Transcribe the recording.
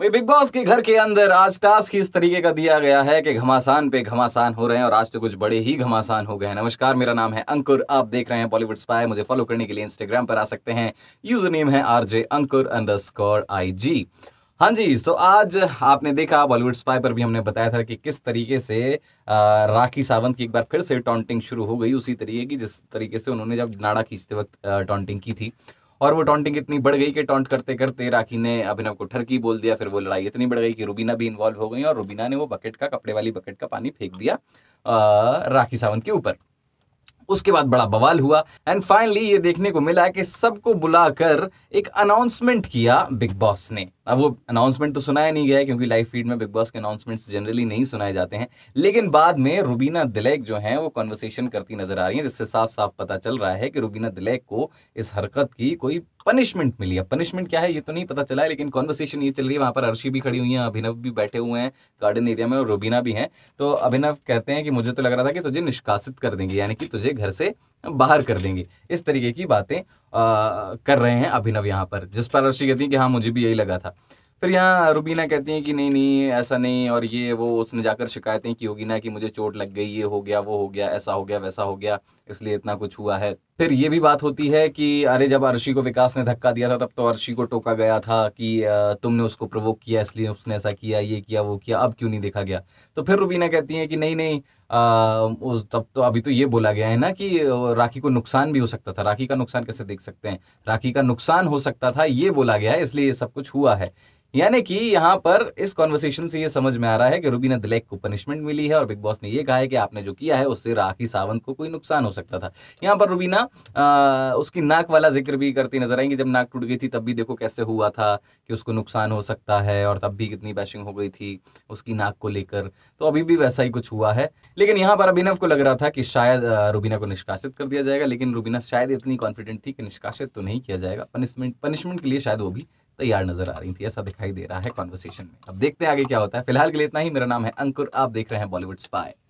भाई big Boss के घर के अंदर आज टास्क इस तरीके का दिया गया है कि घमासान पे घमासान हो रहे हैं और आज तो कुछ बड़े ही घमासान हो गए हैं नमस्कार मेरा नाम है अंकुर आप देख रहे हैं बॉलीवुड स्पाय मुझे फॉलो करने के लिए इंस्टाग्राम पर आ सकते हैं यूजर नेम है R J Ankur underscore I G हाँ जी तो आज आपने देखा बॉलीवुड स्पाई पर भी हमने बताया था कि किस तरीके से राखी सावंत की एक बार फिर से टॉन्टिंग शुरू हो गई उसी तरीके की जिस तरीके से उन्होंने जब नाड़ा खींचते वक्त टॉन्टिंग की थी और वो टॉन्टिंग इतनी बढ़ गई कि टॉन्ट करते करते राखी ने अभिनव को ठरकी बोल दिया फिर वो लड़ाई इतनी बढ़ गई कि रूबीना भी इन्वॉल्व हो गई और रूबीना ने वो बकेट का कपड़े वाली बकेट का पानी फेंक दिया राखी सावंत के ऊपर उसके बाद बड़ा बवाल हुआ एंड फाइनली ये देखने को मिला कि सबको बुलाकर एक अनाउंसमेंट किया बिग बॉस ने अब वो अनाउंसमेंट तो सुनाया नहीं गया क्योंकि लाइव फीड में बिग बॉस के अनाउंसमेंट्स जनरली नहीं सुनाए जाते हैं लेकिन बाद में रुबीना दिलैक जो हैं वो कॉन्वर्सेशन करती नजर आ रही हैं जिससे साफ साफ पता चल रहा है कि रुबीना दिलैक को इस हरकत की कोई पनिशमेंट मिली है पनिशमेंट क्या है ये तो नहीं पता चला है लेकिन कॉन्वर्सेशन ये चल रही है वहाँ पर अर्शी भी खड़ी हुई हैं अभिनव भी बैठे हुए हैं गार्डन एरिया में और रुबीना भी हैं तो अभिनव कहते हैं कि मुझे तो लग रहा था कि तुझे निष्कासित कर देंगे यानी कि तुझे घर से बाहर कर देंगे इस तरीके की बातें कर रहे हैं अभिनव यहाँ पर जिस पर अर्शी कहती है कि हाँ मुझे भी यही लगा था फिर यहाँ रुबीना कहती हैं कि नहीं नहीं ऐसा नहीं और ये वो उसने जाकर शिकायतें की होगी ना कि मुझे चोट लग गई ये हो गया वो हो गया ऐसा हो गया वैसा हो गया इसलिए इतना कुछ हुआ है फिर ये भी बात होती है कि अरे जब अर्शी को विकास ने धक्का दिया था तब तो अर्शी को टोका गया था कि तुमने उसको प्रवोक किया इसलिए उसने ऐसा किया ये किया वो किया अब क्यों नहीं देखा गया तो फिर रुबीना कहती है कि नहीं नहीं आ, तब तो अभी तो ये बोला गया है ना कि राखी को नुकसान भी हो सकता था राखी का नुकसान कैसे देख सकते हैं राखी का नुकसान हो सकता था ये बोला गया है इसलिए ये सब कुछ हुआ है यानी कि यहाँ पर इस कॉन्वर्सेशन से ये समझ में आ रहा है कि रूबीना दिलैक को पनिशमेंट मिली है और बिग बॉस ने ये कहा है कि आपने जो किया है उससे राखी सावंत को कोई नुकसान हो सकता था यहाँ पर रूबीना आ, उसकी नाक वाला जिक्र भी करती नजर आएंगी जब नाक टूट गई थी तब भी देखो कैसे हुआ था कि उसको नुकसान हो सकता है और तब भी कितनी बैशिंग हो गई थी उसकी नाक को लेकर तो अभी भी वैसा ही कुछ हुआ है लेकिन यहाँ पर अभिनव को लग रहा था कि शायद रूबीना को निष्कासित कर दिया जाएगा लेकिन रूबीना शायद इतनी कॉन्फिडेंट थी कि निष्कासित तो नहीं किया जाएगा पनिशमेंट पनिशमेंट के लिए शायद वो भी तैयार नजर आ रही थी ऐसा दिखाई दे रहा है कॉन्वर्सेशन में अब देखते हैं आगे क्या होता है फिलहाल के लिए इतना ही मेरा नाम है अंकुर आप देख रहे हैं बॉलीवुड स्पाई